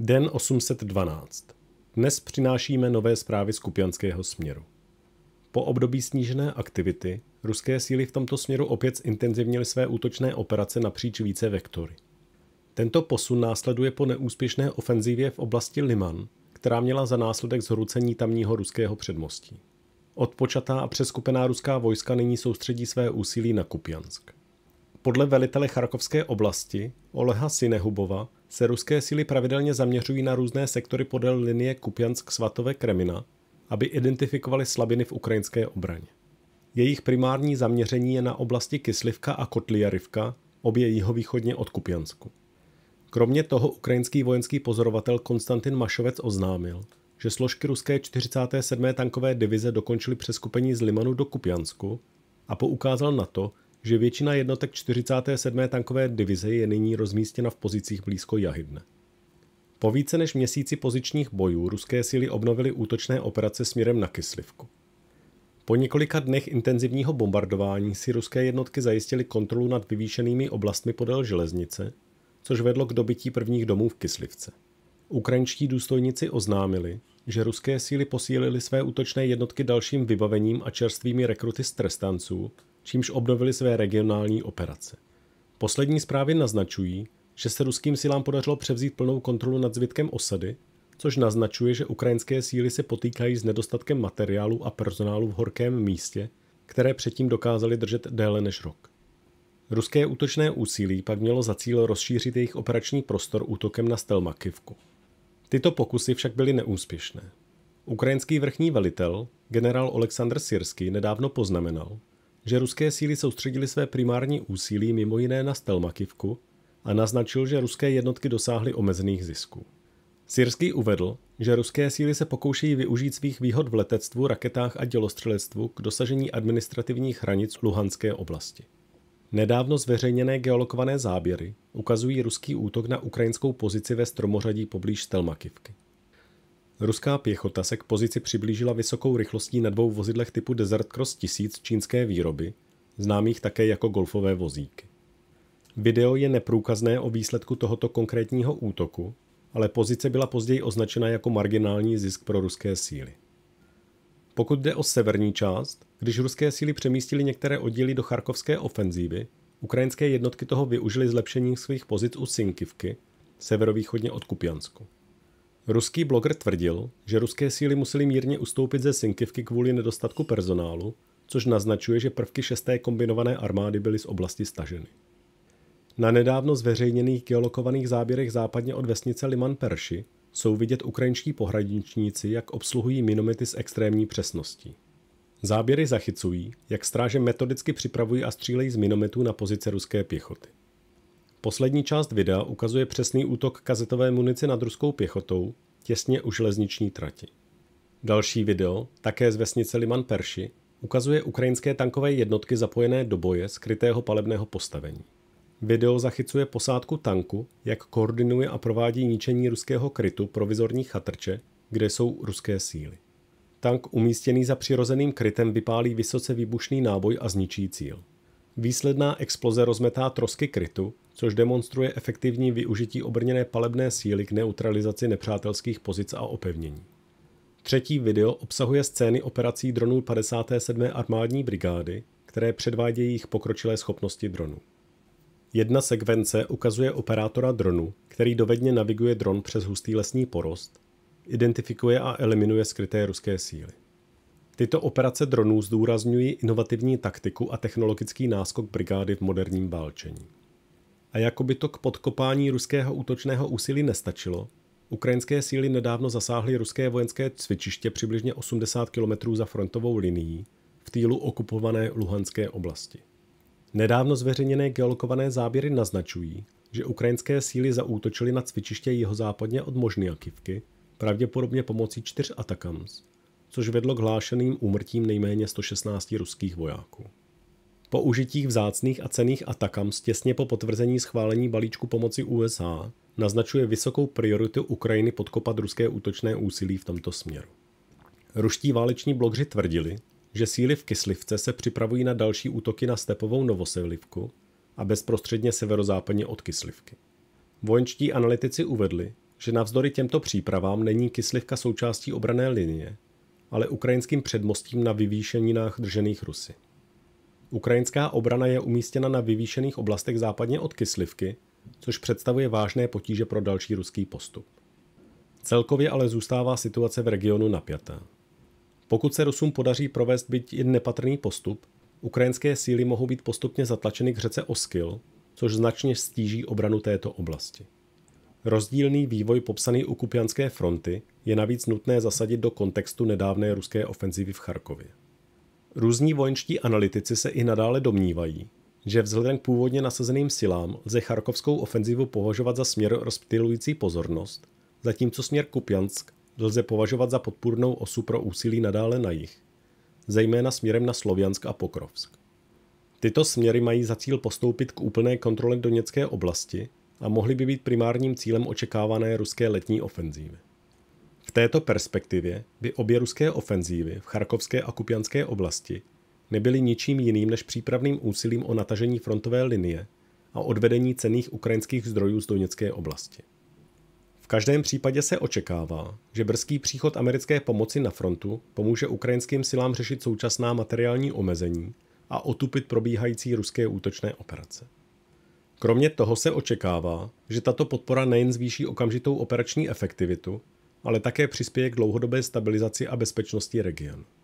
Den 812. Dnes přinášíme nové zprávy z kupianského směru. Po období snížené aktivity ruské síly v tomto směru opět zintenzivnily své útočné operace napříč více vektory. Tento posun následuje po neúspěšné ofenzivě v oblasti Liman, která měla za následek zhrucení tamního ruského předmostí. Odpočatá a přeskupená ruská vojska nyní soustředí své úsilí na Kupiansk. Podle velitele Charkovské oblasti Oleha Sinehubova se ruské síly pravidelně zaměřují na různé sektory podél linie Kupjansk-Svatové-Kremina, aby identifikovali slabiny v ukrajinské obraně. Jejich primární zaměření je na oblasti Kyslivka a Kotliarivka, obě jihovýchodně od Kupiansku. Kromě toho ukrajinský vojenský pozorovatel Konstantin Mašovec oznámil, že složky ruské 47. tankové divize dokončily přeskupení z Limanu do Kupiansku a poukázal na to, že většina jednotek 47. tankové divize je nyní rozmístěna v pozicích blízko Jahidne. Po více než měsíci pozičních bojů ruské síly obnovily útočné operace směrem na Kyslivku. Po několika dnech intenzivního bombardování si ruské jednotky zajistily kontrolu nad vyvýšenými oblastmi podél železnice, což vedlo k dobytí prvních domů v Kyslivce. Ukrajinští důstojníci oznámili, že ruské síly posílily své útočné jednotky dalším vybavením a čerstvými rekruty z trestanců, čímž obnovili své regionální operace. Poslední zprávy naznačují, že se ruským silám podařilo převzít plnou kontrolu nad zbytkem osady, což naznačuje, že ukrajinské síly se potýkají s nedostatkem materiálu a personálu v horkém místě, které předtím dokázali držet déle než rok. Ruské útočné úsilí pak mělo za cíl rozšířit jejich operační prostor útokem na Stelmakivku. Tyto pokusy však byly neúspěšné. Ukrajinský vrchní velitel, generál Oleksandr Sirsky, nedávno poznamenal, že ruské síly soustředily své primární úsilí mimo jiné na Stelmakivku a naznačil, že ruské jednotky dosáhly omezených zisků. Syrský uvedl, že ruské síly se pokoušejí využít svých výhod v letectvu, raketách a dělostřelectvu k dosažení administrativních hranic Luhanské oblasti. Nedávno zveřejněné geolokované záběry ukazují ruský útok na ukrajinskou pozici ve stromořadí poblíž Stelmakivky. Ruská pěchota se k pozici přiblížila vysokou rychlostí na dvou vozidlech typu Desert Cross 1000 čínské výroby, známých také jako golfové vozíky. Video je neprůkazné o výsledku tohoto konkrétního útoku, ale pozice byla později označena jako marginální zisk pro ruské síly. Pokud jde o severní část, když ruské síly přemístily některé oddíly do charkovské ofenzívy, ukrajinské jednotky toho využily zlepšení svých pozic u Sinkivky, severovýchodně od Kupiansku. Ruský bloger tvrdil, že ruské síly musely mírně ustoupit ze synkivky kvůli nedostatku personálu, což naznačuje, že prvky šesté kombinované armády byly z oblasti staženy. Na nedávno zveřejněných geolokovaných záběrech západně od vesnice Liman Perši jsou vidět ukrajinští pohraničníci, jak obsluhují minomety s extrémní přesností. Záběry zachycují, jak stráže metodicky připravují a střílejí z minometů na pozice ruské pěchoty. Poslední část videa ukazuje přesný útok kazetové munice nad ruskou pěchotou těsně u železniční trati. Další video, také z vesnice Liman Perši, ukazuje ukrajinské tankové jednotky zapojené do boje skrytého palebného postavení. Video zachycuje posádku tanku, jak koordinuje a provádí ničení ruského krytu provizorní chatrče, kde jsou ruské síly. Tank umístěný za přirozeným krytem vypálí vysoce výbušný náboj a zničí cíl. Výsledná exploze rozmetá trosky krytu což demonstruje efektivní využití obrněné palebné síly k neutralizaci nepřátelských pozic a opevnění. Třetí video obsahuje scény operací dronů 57. armádní brigády, které předvádějí jejich pokročilé schopnosti dronu. Jedna sekvence ukazuje operátora dronu, který dovedně naviguje dron přes hustý lesní porost, identifikuje a eliminuje skryté ruské síly. Tyto operace dronů zdůrazňují inovativní taktiku a technologický náskok brigády v moderním válčení. A jako by to k podkopání ruského útočného úsilí nestačilo, ukrajinské síly nedávno zasáhly ruské vojenské cvičiště přibližně 80 km za frontovou linií v týlu okupované Luhanské oblasti. Nedávno zveřejněné geolokované záběry naznačují, že ukrajinské síly zaútočily na cvičiště jihozápadně od Možniakivky, pravděpodobně pomocí čtyř atakams, což vedlo k hlášeným úmrtím nejméně 116 ruských vojáků. Po užitích vzácných a cených atakam stěsně po potvrzení schválení balíčku pomoci USA naznačuje vysokou prioritu Ukrajiny podkopat ruské útočné úsilí v tomto směru. Ruští váleční blogři tvrdili, že síly v Kyslivce se připravují na další útoky na stepovou Novosevlivku a bezprostředně severozápadně od Kyslivky. Vojenčtí analytici uvedli, že navzdory těmto přípravám není Kyslivka součástí obrané linie, ale ukrajinským předmostím na vyvýšeninách držených Rusy. Ukrajinská obrana je umístěna na vyvýšených oblastech západně od Kyslivky, což představuje vážné potíže pro další ruský postup. Celkově ale zůstává situace v regionu napjatá. Pokud se Rusům podaří provést byť i nepatrný postup, ukrajinské síly mohou být postupně zatlačeny k řece Oskil, což značně stíží obranu této oblasti. Rozdílný vývoj popsaný u Kupianské fronty je navíc nutné zasadit do kontextu nedávné ruské ofenzivy v Charkově. Různí vojenští analytici se i nadále domnívají, že vzhledem k původně nasazeným silám lze charkovskou ofenzivu považovat za směr rozptilující pozornost, zatímco směr Kupjansk lze považovat za podpůrnou osu pro úsilí nadále na jich, zejména směrem na Sloviansk a Pokrovsk. Tyto směry mají za cíl postoupit k úplné kontrole Doněcké oblasti a mohly by být primárním cílem očekávané ruské letní ofenzívy této perspektivě by obě ruské ofenzívy v charkovské a kupianské oblasti nebyly ničím jiným než přípravným úsilím o natažení frontové linie a odvedení cených ukrajinských zdrojů z Doněcké oblasti. V každém případě se očekává, že brzký příchod americké pomoci na frontu pomůže ukrajinským silám řešit současná materiální omezení a otupit probíhající ruské útočné operace. Kromě toho se očekává, že tato podpora nejen zvýší okamžitou operační efektivitu, ale také přispěje k dlouhodobé stabilizaci a bezpečnosti regionu.